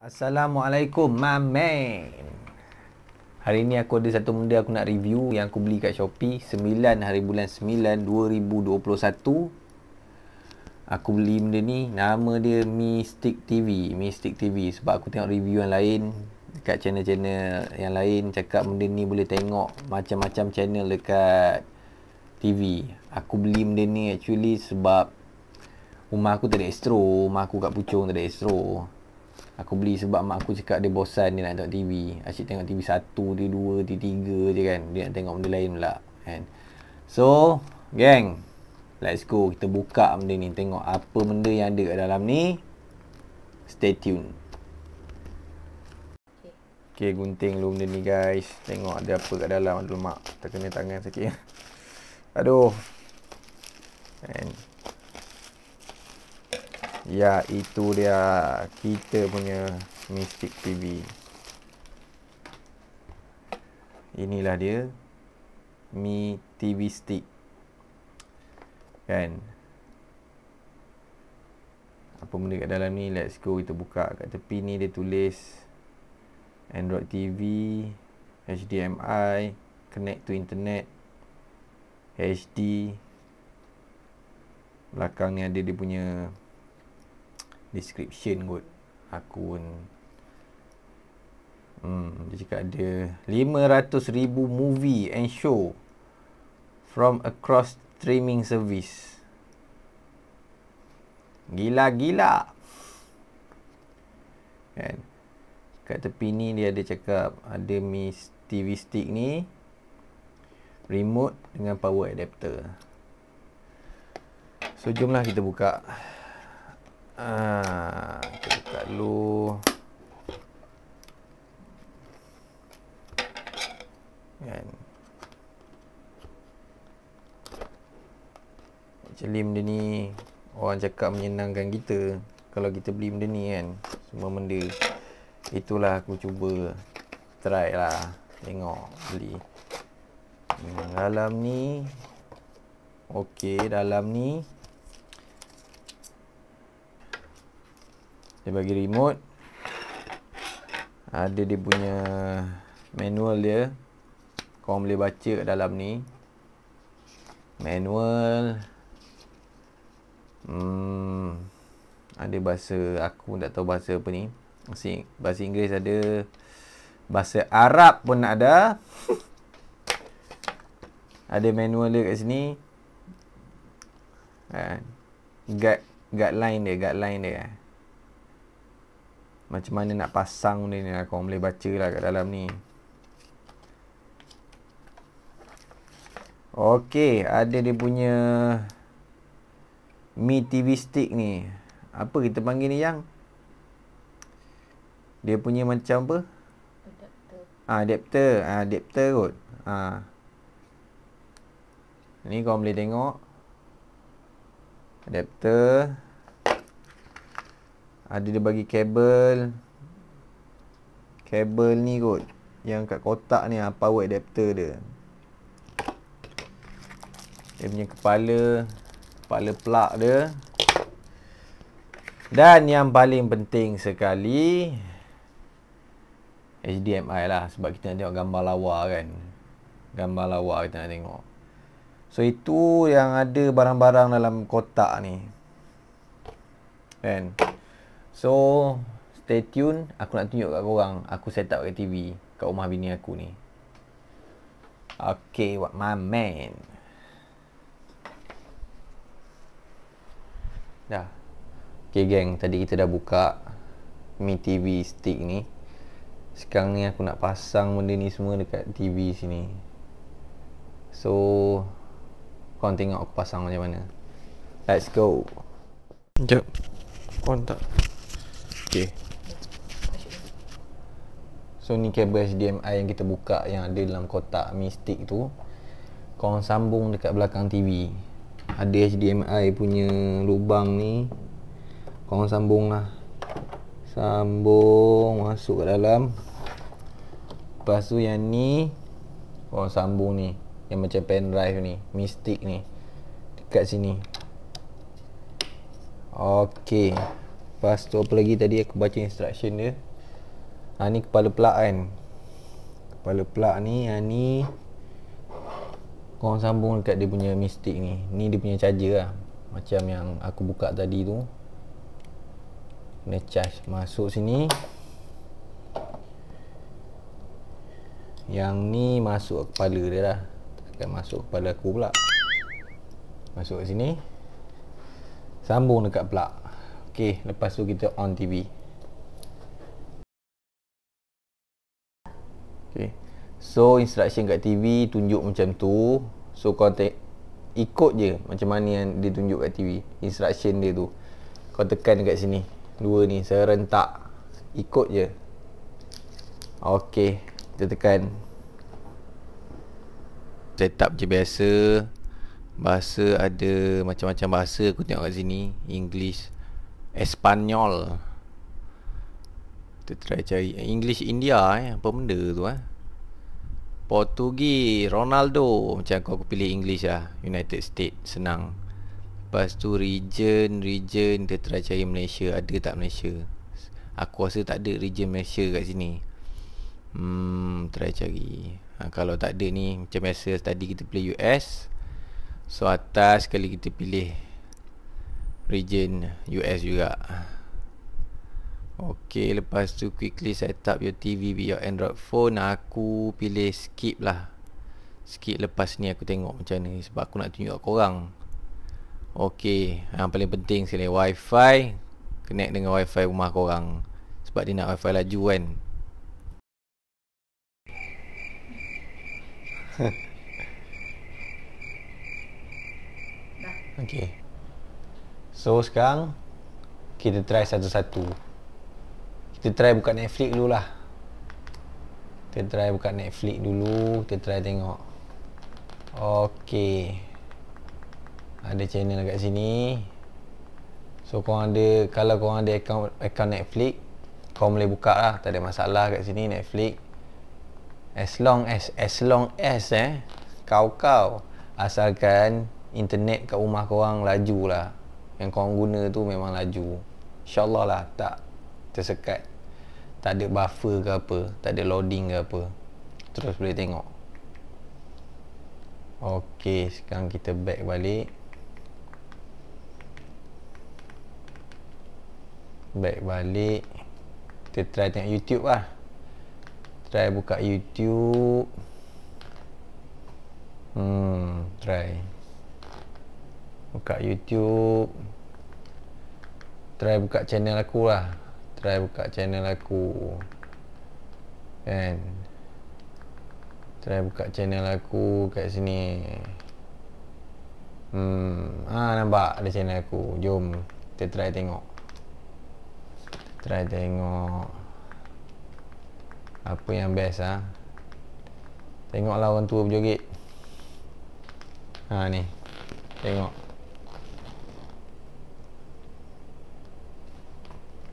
Assalamualaikum, my man. Hari ni aku ada satu benda aku nak review yang aku beli kat Shopee 9 hari bulan 9 2021. Aku beli benda ni, nama dia Mystic TV, Mystic TV sebab aku tengok review yang lain dekat channel-channel yang lain cakap benda ni boleh tengok macam-macam channel dekat TV. Aku beli benda ni actually sebab rumah aku tak ada astro, rumah aku kat Puchong tak ada astro. Aku beli sebab mak aku cakap dia bosan dia nak tengok TV. Asyik tengok TV satu, TV dua, TV tiga, je kan. Dia nak tengok benda lain pula. Kan? So, gang. Let's go. Kita buka benda ni. Tengok apa benda yang ada kat dalam ni. Stay tuned. Okay, gunting dulu benda ni guys. Tengok ada apa kat dalam. Aduh, mak. Kita kena tangan sikit. Aduh. And Ya itu dia Kita punya Mystic TV Inilah dia Mi TV Stick Kan Apa benda kat dalam ni Let's go kita buka Kat tepi ni dia tulis Android TV HDMI Connect to internet HD Belakang ni ada dia punya description kot akun hmm, dia cakap ada 500 ribu movie and show from across streaming service gila-gila kan kat tepi ni dia ada cakap ada miss TV stick ni remote dengan power adapter so jomlah kita buka Ah, kita buka dulu. Kan. Actually benda ni orang cakap menyenangkan kita kalau kita beli benda ni kan. Semua benda itulah aku cuba try lah tengok beli. Hmm, dalam ni Okey dalam ni Dia bagi remote Ada dia punya Manual dia Korang boleh baca kat dalam ni Manual hmm, Ada bahasa Aku tak tahu bahasa apa ni Bahasa Inggeris ada Bahasa Arab pun ada Ada manual dia kat sini kan? Guide, guideline dia Guideline dia kan? Macam mana nak pasang ni ni lah. Korang boleh baca lah kat dalam ni. Okey, ada dia punya Mi TV Stick ni. Apa kita panggil ni yang? Dia punya macam apa? Adapter. Ah, adapter. Ah, adapter kot. Ah. Ni kau boleh tengok. Adapter. Ada dia bagi kabel Kabel ni kot Yang kat kotak ni ah, power adapter dia Dia punya kepala Kepala plug dia Dan yang paling penting sekali HDMI lah sebab kita nak tengok gambar lawa kan Gambar lawa kita nak tengok So itu yang ada barang-barang dalam kotak ni Kan So Stay tune Aku nak tunjuk kat korang Aku set up kat TV Kat rumah bini aku ni Okay what my man Dah Okay gang. Tadi kita dah buka Mi TV stick ni Sekarang ni aku nak pasang benda ni semua Dekat TV sini So Korang tengok aku pasang macam mana Let's go Sekejap Korang tak Okay So ni kabel HDMI yang kita buka yang ada dalam kotak mistik tu Korang sambung dekat belakang TV Ada HDMI punya lubang ni Korang sambung lah Sambung masuk ke dalam Lepas tu yang ni Korang sambung ni Yang macam pen drive ni Mistik ni Dekat sini Okay Lepas tu apa lagi tadi aku baca instruction dia Ha ni kepala pelak kan Kepala pelak ni Ha ni Korang sambung dekat dia punya mistik ni Ni dia punya charger lah Macam yang aku buka tadi tu Kena charge Masuk sini Yang ni masuk kepala dia lah Takkan masuk kepala aku pula Masuk sini Sambung dekat pelak Okey, lepas tu kita on TV. Okey. So instruction kat TV tunjuk macam tu. So kau te- ikut je macam mana yang dia tunjuk kat TV. Instruction dia tu. Kau tekan dekat sini. Dua ni serentak. Ikut je. Okey, kita tekan setup je biasa. Bahasa ada macam-macam bahasa aku tengok kat sini. English, Espanyol Kita try cari English India eh Apa benda tu eh Portugi Ronaldo Macam aku, pilih English lah United States Senang Lepas tu region Region Kita try cari Malaysia Ada tak Malaysia Aku rasa tak ada region Malaysia kat sini Hmm Try cari ha, Kalau tak ada ni Macam biasa tadi kita pilih US So atas sekali kita pilih region US juga ok lepas tu quickly set up your TV with your Android phone aku pilih skip lah skip lepas ni aku tengok macam ni sebab aku nak tunjuk korang ok yang paling penting sini wifi connect dengan wifi rumah korang sebab dia nak wifi laju kan Okay. So sekarang Kita try satu-satu Kita try buka Netflix dulu lah Kita try buka Netflix dulu Kita try tengok Okay Ada channel kat sini So korang ada Kalau korang ada account, account Netflix kau boleh buka lah Tak ada masalah kat sini Netflix As long as As long as eh Kau-kau Asalkan Internet kat rumah korang laju lah yang korang guna tu memang laju InsyaAllah lah tak tersekat Tak ada buffer ke apa Tak ada loading ke apa Terus boleh tengok Ok sekarang kita back balik Back balik Kita try tengok YouTube lah Try buka YouTube Hmm try buka YouTube try buka channel aku lah try buka channel aku kan try buka channel aku kat sini hmm ah ha, nampak ada channel aku jom kita try tengok try tengok apa yang best ah ha? tengoklah orang tua berjoget ha ni tengok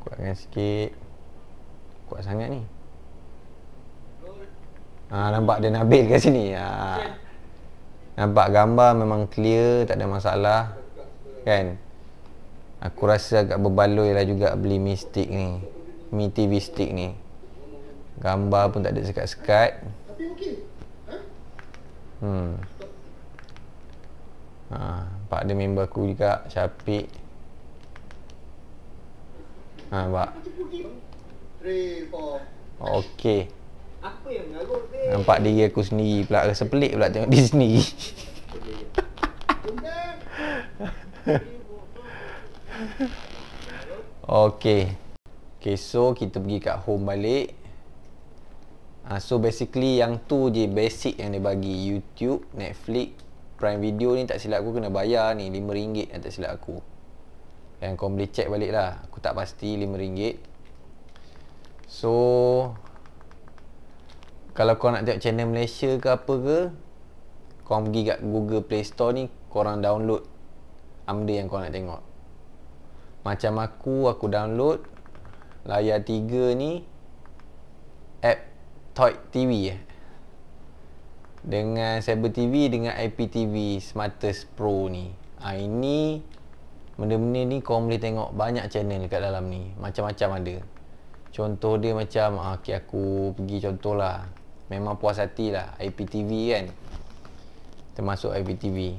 kuatkan sikit kuat sangat ni ha, nampak dia nabil kat sini ha. nampak gambar memang clear tak ada masalah kan aku rasa agak berbaloi lah juga beli mi stick ni mi tv stick ni gambar pun tak ada sekat-sekat ha? hmm ha, nampak ada member aku juga Syapik Ha nampak. Okey. Apa yang mengarut ni? Nampak diri aku sendiri pula rasa pelik pula tengok diri sendiri. Okey. Okay, so kita pergi kat home balik. Ha, so basically yang tu je basic yang dia bagi YouTube, Netflix, Prime Video ni tak silap aku kena bayar ni RM5 tak silap aku. Yang kau boleh check balik lah Aku tak pasti RM5 So Kalau kau nak tengok channel Malaysia ke apa ke Kau pergi kat Google Play Store ni kau orang download Benda yang kau nak tengok Macam aku Aku download Layar 3 ni App Toy TV eh dengan Cyber TV dengan IPTV Smartest Pro ni ha, Ini benda-benda ni korang boleh tengok banyak channel kat dalam ni macam-macam ada contoh dia macam ah, okay, aku pergi contoh lah memang puas hati lah IPTV kan termasuk IPTV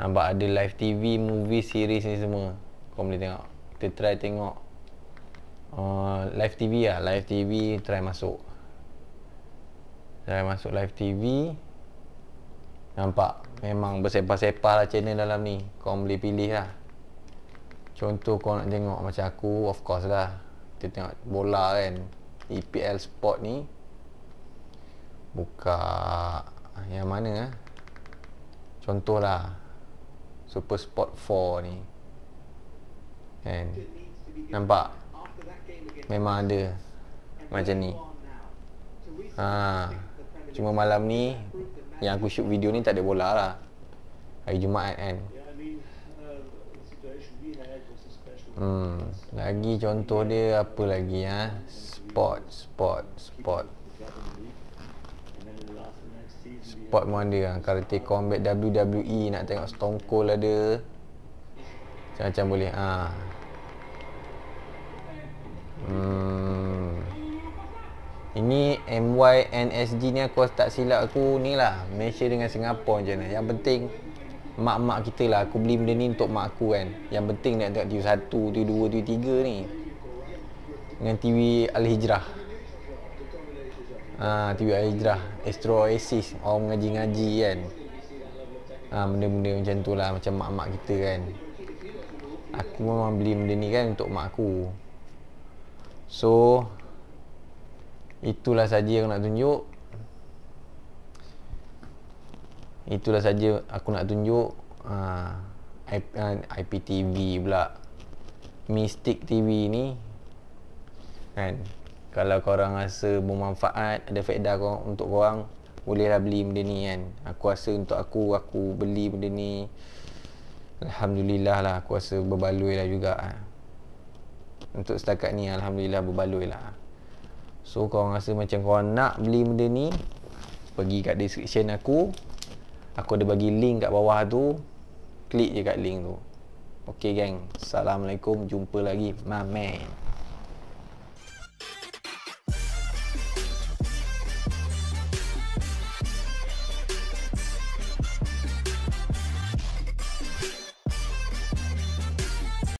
nampak ada live TV movie series ni semua korang boleh tengok kita try tengok uh, live TV lah live TV try masuk try masuk live TV Nampak? Memang bersepah-sepah lah channel dalam ni Korang boleh pilih lah Contoh korang nak tengok macam aku Of course lah Kita tengok bola kan EPL Sport ni Buka Yang mana lah Contoh lah Super Sport 4 ni And Nampak? Memang ada Macam ni Ha. Cuma malam ni yang aku shoot video ni tak ada bola lah hari Jumaat kan hmm lagi contoh dia apa lagi ha spot spot spot spot pun ada ha? karate combat WWE nak tengok Stone Cold ada macam-macam boleh ha. hmm ini MY NSG ni aku tak silap aku ni lah Malaysia dengan Singapura je lah. Yang penting Mak-mak kita lah Aku beli benda ni untuk mak aku kan Yang penting nak tengok TV 1, TV 2, TV 3 ni Dengan TV Al-Hijrah Ah, ha, TV Al-Hijrah Astro Oasis Orang mengaji-ngaji kan ha, Benda-benda macam tu lah Macam mak-mak kita kan Aku memang beli benda ni kan untuk mak aku So itulah saja yang nak tunjuk itulah saja aku nak tunjuk uh, ah, IPTV ah, pula Mystic TV ni kan kalau korang rasa bermanfaat ada faedah korang, untuk korang bolehlah beli benda ni kan aku rasa untuk aku aku beli benda ni Alhamdulillah lah aku rasa berbaloi lah juga ah. untuk setakat ni Alhamdulillah berbaloi lah So korang rasa macam korang nak beli benda ni Pergi kat description aku Aku ada bagi link kat bawah tu Klik je kat link tu Okay gang Assalamualaikum Jumpa lagi My man